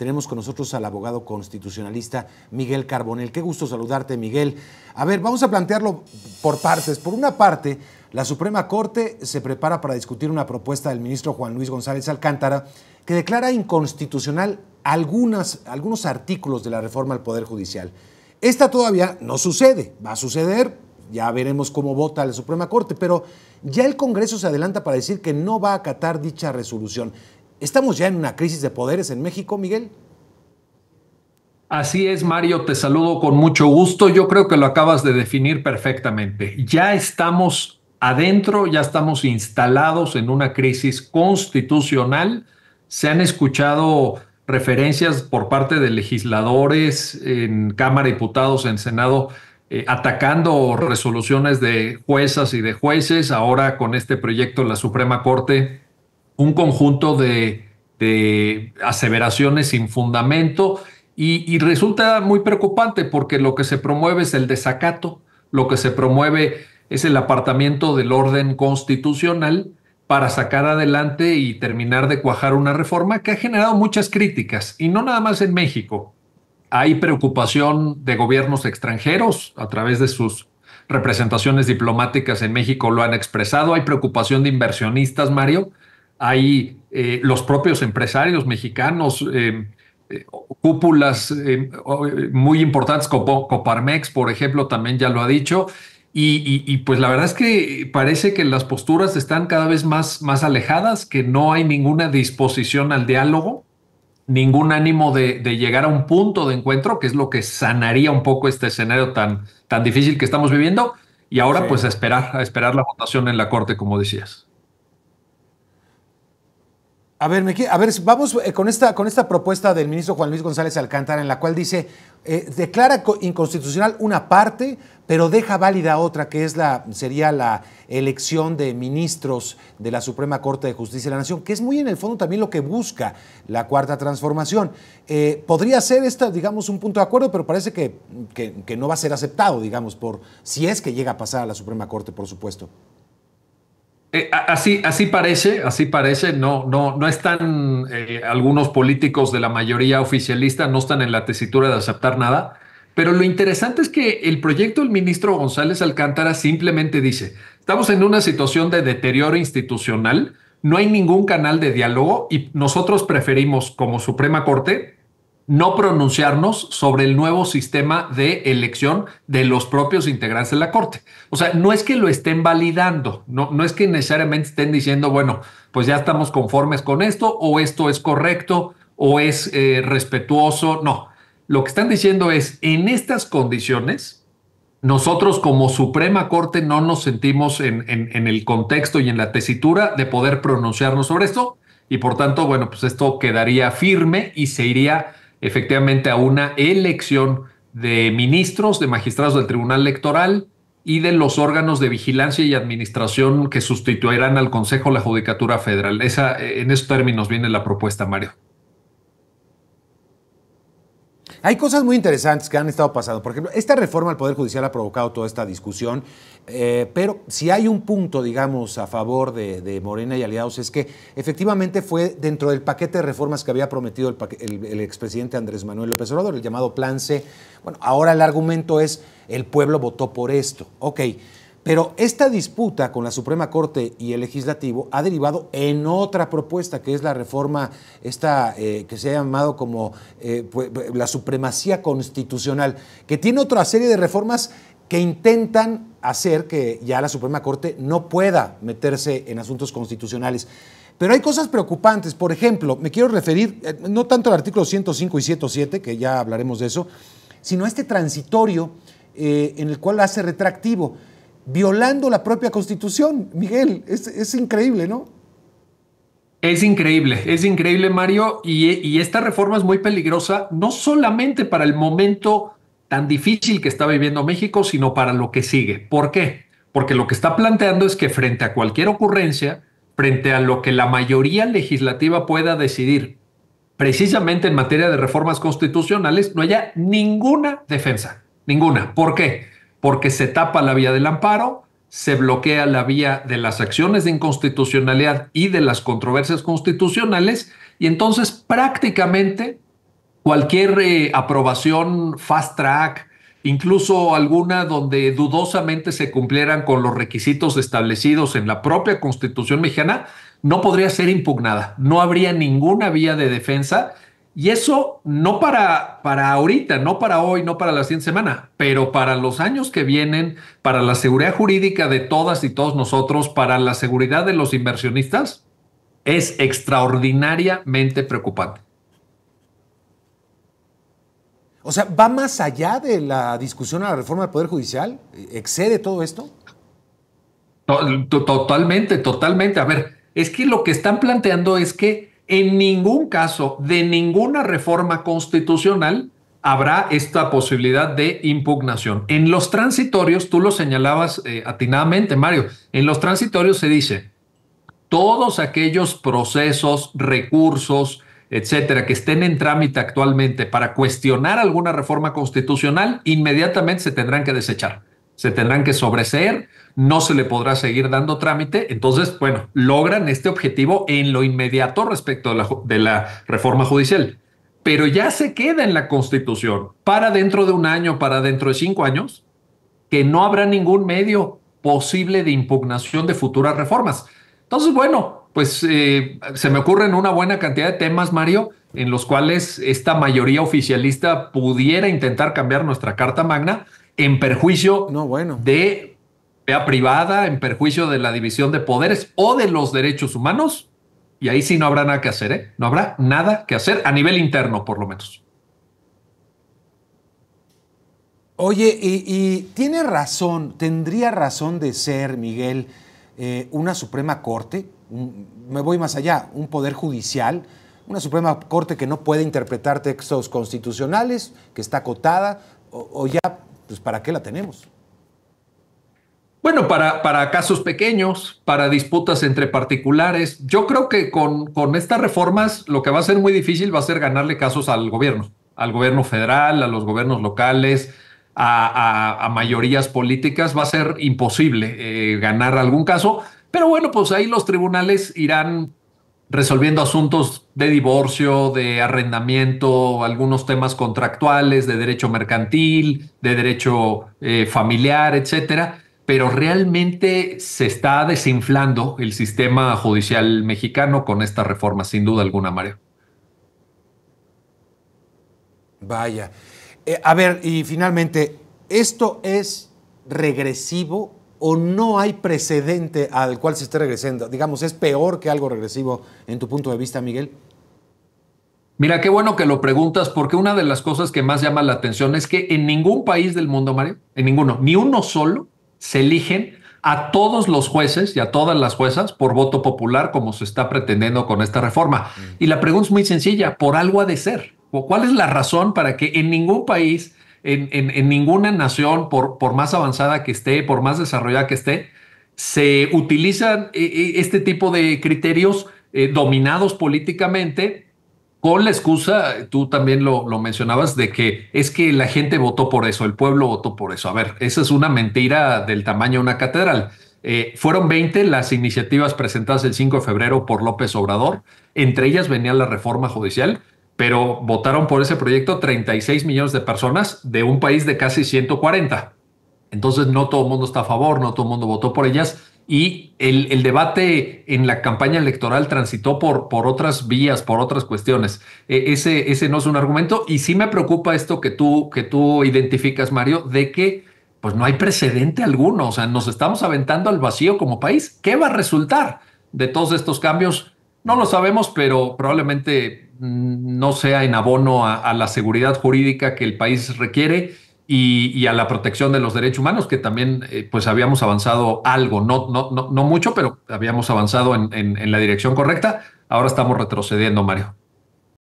Tenemos con nosotros al abogado constitucionalista Miguel Carbonel. Qué gusto saludarte, Miguel. A ver, vamos a plantearlo por partes. Por una parte, la Suprema Corte se prepara para discutir una propuesta del ministro Juan Luis González Alcántara que declara inconstitucional algunas, algunos artículos de la reforma al Poder Judicial. Esta todavía no sucede, va a suceder, ya veremos cómo vota la Suprema Corte, pero ya el Congreso se adelanta para decir que no va a acatar dicha resolución. ¿Estamos ya en una crisis de poderes en México, Miguel? Así es, Mario, te saludo con mucho gusto. Yo creo que lo acabas de definir perfectamente. Ya estamos adentro, ya estamos instalados en una crisis constitucional. Se han escuchado referencias por parte de legisladores en Cámara de Diputados, en Senado, eh, atacando resoluciones de juezas y de jueces. Ahora con este proyecto la Suprema Corte un conjunto de, aseveraciones sin fundamento y, y, resulta muy preocupante porque lo que se promueve es el desacato, lo que se promueve es el apartamiento del orden constitucional para sacar adelante y terminar de cuajar una reforma que ha generado muchas críticas y no nada más en México. Hay preocupación de gobiernos extranjeros a través de sus representaciones diplomáticas en México lo han expresado, hay preocupación de inversionistas, Mario, hay eh, los propios empresarios mexicanos, eh, eh, cúpulas muy importantes, como Coparmex, por ejemplo, también ya lo ha dicho. Y, pues la verdad es que parece que las posturas están cada vez más, más alejadas, que no hay ninguna disposición al diálogo, ningún ánimo de, llegar a un punto de encuentro, que es lo que sanaría un poco este escenario tan, tan difícil que estamos viviendo. Y ahora pues esperar, a esperar la votación en la Corte, como decías. A ver, vamos eh, con esta, con esta propuesta del ministro Juan Luis González Alcántara, en la cual dice, eh, declara inconstitucional una parte, pero deja válida otra, que es la, sería la elección de ministros de la Suprema Corte de Justicia de la Nación, que es muy en el fondo también lo que busca la Cuarta Transformación. Eh, podría ser esto, digamos, un punto de acuerdo, pero parece que, que no va a ser aceptado, digamos, por si es que llega a pasar a la Suprema Corte, por supuesto. Eh, así, así parece, así parece. No, no, no están eh, algunos políticos de la mayoría oficialista, no están en la tesitura de aceptar nada. Pero lo interesante es que el proyecto del ministro González Alcántara simplemente dice: estamos en una situación de deterioro institucional, no hay ningún canal de diálogo y nosotros preferimos, como Suprema Corte, no pronunciarnos sobre el nuevo sistema de elección de los propios integrantes de la Corte. O sea, no es que lo estén validando, no, no es que necesariamente estén diciendo, bueno, pues ya estamos conformes con esto o esto es correcto o es eh, respetuoso, no. Lo que están diciendo es, en estas condiciones, nosotros como Suprema Corte no nos sentimos en el contexto y en la tesitura de poder pronunciarnos sobre esto y por tanto, bueno, pues esto quedaría firme y se iría efectivamente a una elección de ministros, de magistrados del Tribunal Electoral y de los órganos de vigilancia y administración que sustituirán al Consejo de la Judicatura Federal. Esa, eh, en esos términos viene la propuesta, Mario. Hay cosas muy interesantes que han estado pasando. Por ejemplo, esta reforma al Poder Judicial ha provocado toda esta discusión, eh, pero si hay un punto, digamos, a favor de, Morena y aliados es que efectivamente fue dentro del paquete de reformas que había prometido el, el, el expresidente Andrés Manuel López Obrador, el llamado Plan C. Bueno, ahora el argumento es el pueblo votó por esto. Ok. Pero esta disputa con la Suprema Corte y el Legislativo ha derivado en otra propuesta, que es la reforma esta, eh, que se ha llamado como eh, pues, la supremacía constitucional, que tiene otra serie de reformas que intentan hacer que ya la Suprema Corte no pueda meterse en asuntos constitucionales. Pero hay cosas preocupantes. Por ejemplo, me quiero referir eh, no tanto al artículo 105 y 107, que ya hablaremos de eso, sino a este transitorio en el cual hace retractivo violando la propia constitución. Miguel, es, increíble, ¿no? Es increíble, es increíble, Mario, y, y, esta reforma es muy peligrosa, no solamente para el momento tan difícil que está viviendo México, sino para lo que sigue. ¿Por qué? Porque lo que está planteando es que frente a cualquier ocurrencia, frente a lo que la mayoría legislativa pueda decidir, precisamente en materia de reformas constitucionales, no haya ninguna defensa, ninguna. ¿Por qué? porque se tapa la vía del amparo, se bloquea la vía de las acciones de inconstitucionalidad y de las controversias constitucionales, y entonces prácticamente cualquier eh, aprobación fast track, incluso alguna donde dudosamente se cumplieran con los requisitos establecidos en la propia constitución mexicana, no podría ser impugnada. No habría ninguna vía de defensa y eso no para, para ahorita, no para hoy, no para la siguiente semana, pero para los años que vienen, para la seguridad jurídica de todas y todos nosotros, para la seguridad de los inversionistas, es extraordinariamente preocupante. O sea, ¿va más allá de la discusión a la reforma del Poder Judicial? ¿Excede todo esto? Totalmente, totalmente. A ver, es que lo que están planteando es que en ningún caso de ninguna reforma constitucional habrá esta posibilidad de impugnación. En los transitorios, tú lo señalabas eh, atinadamente, Mario, en los transitorios se dice, todos aquellos procesos, recursos, etcétera, que estén en trámite actualmente para cuestionar alguna reforma constitucional, inmediatamente se tendrán que desechar se tendrán que sobreseer, no se le podrá seguir dando trámite. Entonces, bueno, logran este objetivo en lo inmediato respecto de la, reforma judicial. Pero ya se queda en la Constitución para dentro de un año, para dentro de cinco años, que no habrá ningún medio posible de impugnación de futuras reformas. Entonces, bueno, pues eh, se me ocurren una buena cantidad de temas, Mario, en los cuales esta mayoría oficialista pudiera intentar cambiar nuestra Carta Magna, en perjuicio de vea privada, en perjuicio de la división de poderes o de los derechos humanos. Y ahí sí no habrá nada que hacer, ¿eh? No habrá nada que hacer a nivel interno, por lo menos. Oye, y, tiene razón, tendría razón de ser, Miguel, eh, una Suprema Corte, me voy más allá, un Poder Judicial, una Suprema Corte que no puede interpretar textos constitucionales, que está acotada, o, ya, pues ¿para qué la tenemos? Bueno, para, para, casos pequeños, para disputas entre particulares. Yo creo que con, con, estas reformas lo que va a ser muy difícil va a ser ganarle casos al gobierno, al gobierno federal, a los gobiernos locales, a, mayorías políticas. Va a ser imposible eh, ganar algún caso. Pero bueno, pues ahí los tribunales irán resolviendo asuntos de divorcio, de arrendamiento, algunos temas contractuales, de derecho mercantil, de derecho eh, familiar, etcétera. Pero realmente se está desinflando el sistema judicial mexicano con esta reforma, sin duda alguna, Mario. Vaya. Eh, a ver, y finalmente, ¿esto es regresivo o no hay precedente al cual se esté regresando? Digamos, ¿es peor que algo regresivo en tu punto de vista, Miguel? Mira, qué bueno que lo preguntas, porque una de las cosas que más llama la atención es que en ningún país del mundo, Mario, en ninguno, ni uno solo, se eligen a todos los jueces y a todas las juezas por voto popular, como se está pretendiendo con esta reforma. Mm. Y la pregunta es muy sencilla, ¿por algo ha de ser? ¿Cuál es la razón para que en ningún país en, ninguna nación, por, más avanzada que esté, por más desarrollada que esté, se utilizan eh, eh, este tipo de criterios eh, dominados políticamente con la excusa, tú también lo, mencionabas, de que es que la gente votó por eso, el pueblo votó por eso. A ver, esa es una mentira del tamaño de una catedral. fueron 20 las iniciativas presentadas el 5 de febrero por López Obrador, entre ellas venía la reforma judicial pero votaron por ese proyecto 36 millones de personas de un país de casi 140. Entonces no todo el mundo está a favor, no todo el mundo votó por ellas y el, debate en la campaña electoral transitó por, por otras vías, por otras cuestiones. E, ese, ese no es un argumento y sí me preocupa esto que tú, que tú identificas, Mario, de que pues no hay precedente alguno, o sea, nos estamos aventando al vacío como país. ¿Qué va a resultar de todos estos cambios? No lo sabemos, pero probablemente Mm, no sea en abono a, la seguridad jurídica que el país requiere y, a la protección de los derechos humanos, que también eh, pues habíamos avanzado algo, no, no, no, no mucho, pero habíamos avanzado en la dirección correcta. Ahora estamos retrocediendo, Mario.